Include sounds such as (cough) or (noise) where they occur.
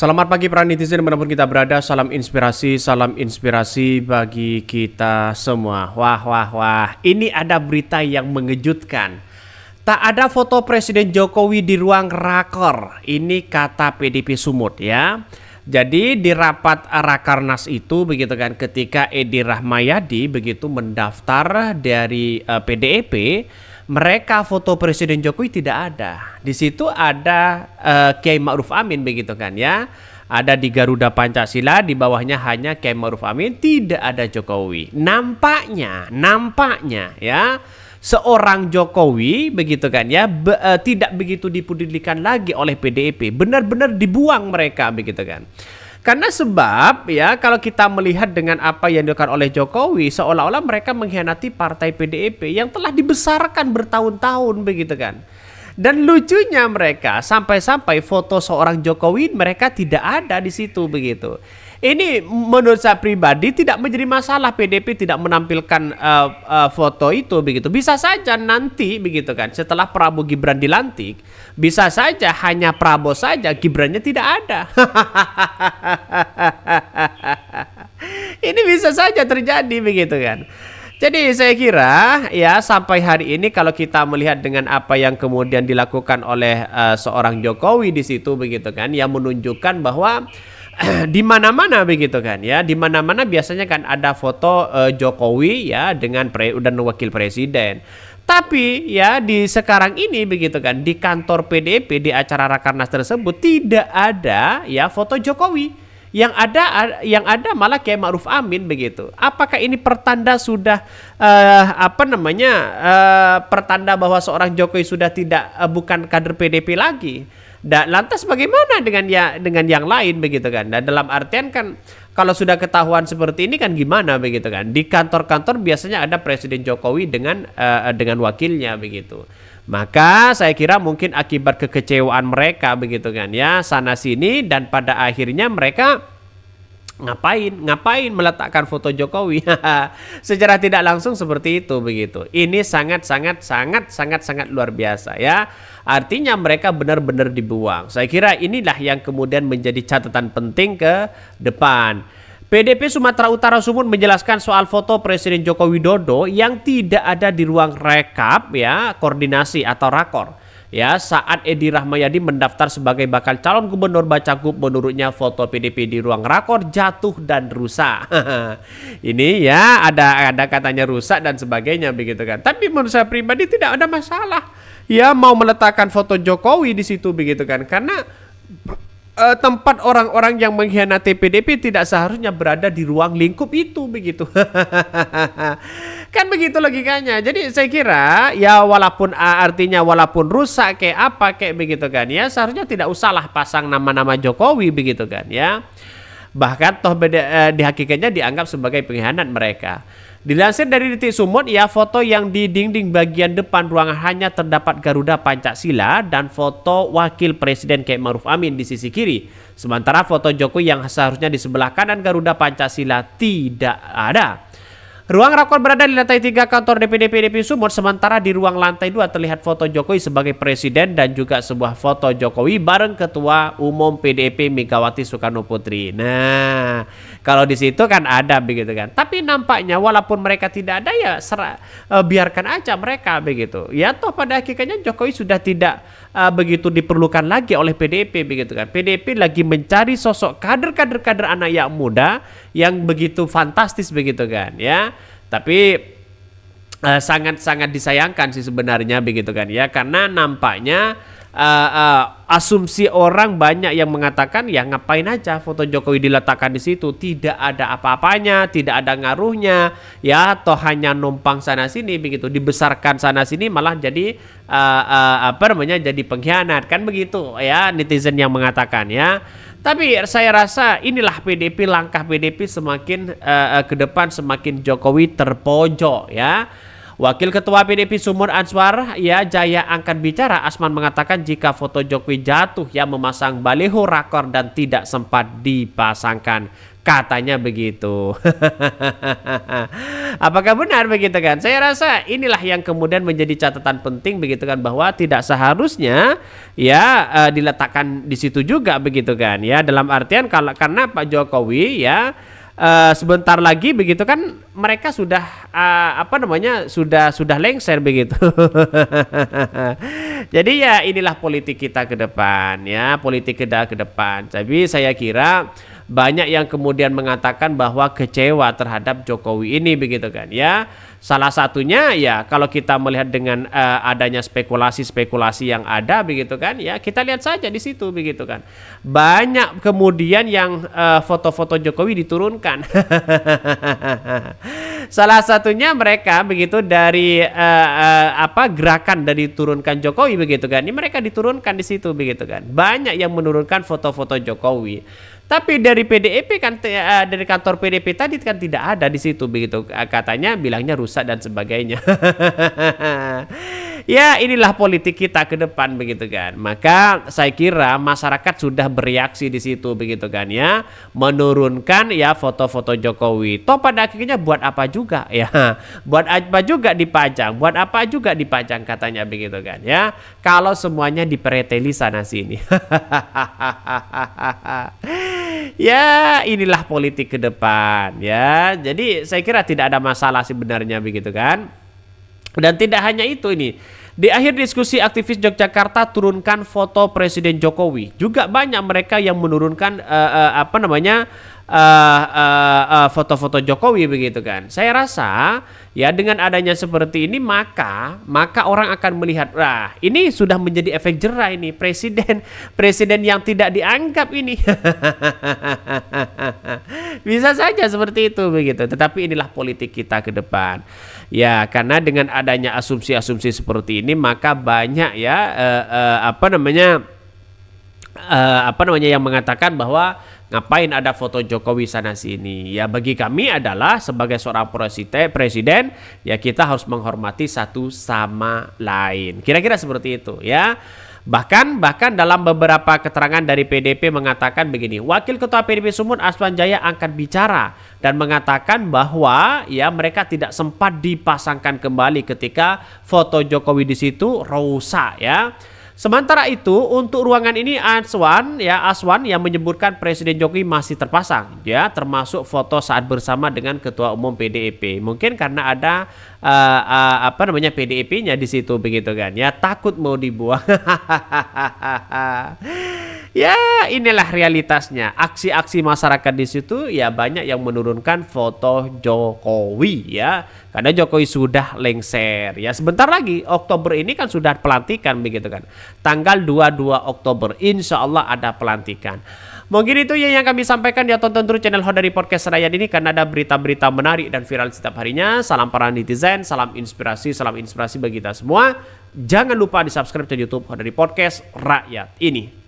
Selamat pagi para netizen dimanapun kita berada Salam inspirasi, salam inspirasi bagi kita semua Wah, wah, wah Ini ada berita yang mengejutkan Tak ada foto Presiden Jokowi di ruang rakor Ini kata PDP Sumut ya jadi di rapat Rakarnas itu begitu kan ketika Edi Rahmayadi begitu mendaftar dari uh, eh, PDIP e mereka foto Presiden Jokowi tidak ada. Di situ ada uh, Kiai Ma'ruf Amin begitu kan ya. Ada di Garuda Pancasila, di bawahnya hanya Kiai Ma'ruf Amin, tidak ada Jokowi. Nampaknya, nampaknya ya seorang Jokowi begitu kan ya be, uh, tidak begitu dipedulikan lagi oleh PDIP. Benar-benar dibuang mereka begitu kan. Karena sebab ya kalau kita melihat dengan apa yang dilakukan oleh Jokowi seolah-olah mereka mengkhianati partai PDIP yang telah dibesarkan bertahun-tahun begitu kan. Dan lucunya mereka sampai-sampai foto seorang Jokowi mereka tidak ada di situ begitu. Ini menurut saya pribadi tidak menjadi masalah PDP tidak menampilkan uh, uh, foto itu begitu. Bisa saja nanti begitu kan setelah Prabowo Gibran dilantik, bisa saja hanya Prabowo saja Gibrannya tidak ada. (laughs) ini bisa saja terjadi begitu kan. Jadi saya kira ya sampai hari ini kalau kita melihat dengan apa yang kemudian dilakukan oleh uh, seorang Jokowi di situ begitu kan yang menunjukkan bahwa Eh, di mana-mana begitu kan ya di mana-mana biasanya kan ada foto uh, Jokowi ya dengan pre dan wakil presiden tapi ya di sekarang ini begitu kan di kantor pdp di acara rakernas tersebut tidak ada ya foto Jokowi yang ada yang ada malah kayak Ma'ruf Amin begitu. Apakah ini pertanda sudah uh, apa namanya uh, pertanda bahwa seorang Jokowi sudah tidak uh, bukan kader PDP lagi? Dan lantas bagaimana dengan ya dengan yang lain begitu kan? Dan dalam artian kan kalau sudah ketahuan seperti ini kan gimana begitu kan? Di kantor-kantor biasanya ada Presiden Jokowi dengan uh, dengan wakilnya begitu. Maka saya kira mungkin akibat kekecewaan mereka begitu kan ya sana sini dan pada akhirnya mereka Ngapain? Ngapain meletakkan foto Jokowi? (laughs) Secara tidak langsung seperti itu begitu. Ini sangat sangat sangat sangat sangat luar biasa ya. Artinya mereka benar-benar dibuang. Saya kira inilah yang kemudian menjadi catatan penting ke depan. PDP Sumatera Utara Sumut menjelaskan soal foto Presiden Joko Widodo yang tidak ada di ruang rekap ya koordinasi atau rakor ya saat Edi Rahmayadi mendaftar sebagai bakal calon gubernur Bacagup menurutnya foto PDP di ruang rakor jatuh dan rusak. (laughs) Ini ya ada ada katanya rusak dan sebagainya begitu kan. Tapi menurut saya pribadi tidak ada masalah. Ya mau meletakkan foto Jokowi di situ begitu kan karena uh, tempat orang-orang yang mengkhianati PDP tidak seharusnya berada di ruang lingkup itu begitu. (laughs) kan begitu logikanya. Jadi saya kira ya walaupun artinya walaupun rusak kayak apa kayak begitu kan ya seharusnya tidak usahlah pasang nama-nama Jokowi begitu kan ya. Bahkan toh beda, uh, di hakikatnya dianggap sebagai pengkhianat mereka. Dilansir dari Detik Sumut, ya foto yang di dinding bagian depan ruangan hanya terdapat Garuda Pancasila dan foto Wakil Presiden Kiai Maruf Amin di sisi kiri. Sementara foto Jokowi yang seharusnya di sebelah kanan Garuda Pancasila tidak ada. Ruang rakor berada di lantai 3 kantor DPD PDP Sumut, sementara di ruang lantai 2 terlihat foto Jokowi sebagai presiden dan juga sebuah foto Jokowi bareng Ketua Umum PDP Megawati Soekarno Putri. Nah, kalau di situ kan ada begitu kan. Tapi nampaknya walaupun mereka tidak ada ya serah, eh, e, biarkan aja mereka begitu. Ya toh pada akhirnya Jokowi sudah tidak e, begitu diperlukan lagi oleh PDP begitu kan. PDP lagi mencari sosok kader-kader kader anak yang muda yang begitu fantastis begitu kan ya. Tapi eh, sangat-sangat uh, disayangkan sih sebenarnya begitu kan ya karena nampaknya uh, uh, asumsi orang banyak yang mengatakan ya ngapain aja foto Jokowi diletakkan di situ tidak ada apa-apanya tidak ada ngaruhnya ya toh hanya numpang sana sini begitu dibesarkan sana sini malah jadi uh, uh, apa namanya jadi pengkhianat kan begitu ya netizen yang mengatakan ya tapi saya rasa inilah PDP langkah PDP semakin uh, ke depan semakin Jokowi terpojok ya Wakil Ketua PDP Sumur Answar ya Jaya angkat bicara Asman mengatakan jika foto Jokowi jatuh ya memasang baliho rakor dan tidak sempat dipasangkan. Katanya begitu. (laughs) Apakah benar begitu kan? Saya rasa inilah yang kemudian menjadi catatan penting begitu kan bahwa tidak seharusnya ya e, diletakkan di situ juga begitu kan ya dalam artian kalau karena Pak Jokowi ya uh, sebentar lagi begitu kan mereka sudah uh, apa namanya sudah sudah lengser begitu. (laughs) Jadi ya inilah politik kita ke depan ya, politik kita ke depan. Tapi saya kira banyak yang kemudian mengatakan bahwa kecewa terhadap Jokowi ini begitu kan ya. Salah satunya ya kalau kita melihat dengan uh, adanya spekulasi-spekulasi yang ada begitu kan ya kita lihat saja di situ begitu kan. Banyak kemudian yang foto eh, foto-foto Jokowi diturunkan. (laughs) Salah satunya mereka begitu dari uh, uh, apa gerakan dari turunkan Jokowi begitu kan. Ini mereka diturunkan di situ begitu kan. Banyak yang menurunkan foto-foto Jokowi. Tapi dari PDIP e kan eh, dari kantor PDIP e tadi kan tidak ada di situ begitu eh, katanya bilangnya rusak dan sebagainya. (laughs) ya inilah politik kita ke depan begitu kan. Maka saya kira masyarakat sudah bereaksi di situ begitu kan ya, menurunkan ya foto-foto Jokowi. Toh pada akhirnya buat apa juga (laughs) ya? Buat apa juga dipajang, buat apa juga dipajang katanya begitu kan ya. Kalau semuanya dipereteli sana sini. (laughs) ya inilah politik ke depan ya. Jadi saya kira tidak ada masalah sebenarnya begitu kan. Dan tidak hanya itu ini. Di akhir diskusi aktivis Yogyakarta turunkan foto Presiden Jokowi. Juga banyak mereka yang menurunkan uh, uh, apa namanya Eh, eh, eh, foto-foto uh, uh, uh, Jokowi begitu kan. Saya rasa ya dengan adanya seperti ini maka maka orang akan melihat rah. ini sudah menjadi efek jerah ini presiden (laughs) presiden yang tidak dianggap ini. (laughs) Bisa saja seperti itu begitu. Tetapi inilah politik kita ke depan. Ya, karena dengan adanya asumsi-asumsi seperti ini maka banyak ya uh, uh, apa namanya uh, apa namanya yang mengatakan bahwa Ngapain ada foto Jokowi sana sini? Ya bagi kami adalah sebagai seorang presiden ya kita harus menghormati satu sama lain. Kira-kira seperti itu ya. Bahkan bahkan dalam beberapa keterangan dari PDP mengatakan begini, Wakil Ketua PDP Sumut Aswan Jaya angkat bicara dan mengatakan bahwa ya mereka tidak sempat dipasangkan kembali ketika foto Jokowi di situ rusak ya. Sementara itu, untuk ruangan ini Aswan ya Aswan yang menyebutkan Presiden Jokowi masih terpasang, ya termasuk foto saat bersama dengan Ketua Umum PDIP. Mungkin karena ada uh, uh, apa namanya PDIP-nya di situ begitu kan, ya takut mau dibuang. (laughs) ya inilah realitasnya. Aksi-aksi masyarakat di situ ya banyak yang menurunkan foto Jokowi ya. Karena Jokowi sudah lengser ya. Sebentar lagi Oktober ini kan sudah pelantikan begitu kan. Tanggal 22 Oktober insya Allah ada pelantikan. Mungkin itu ya yang kami sampaikan ya tonton terus channel Hoda dari Podcast Rakyat ini karena ada berita-berita menarik dan viral setiap harinya. Salam para netizen, salam inspirasi, salam inspirasi bagi kita semua. Jangan lupa di subscribe ke YouTube Hoda dari Podcast Rakyat ini.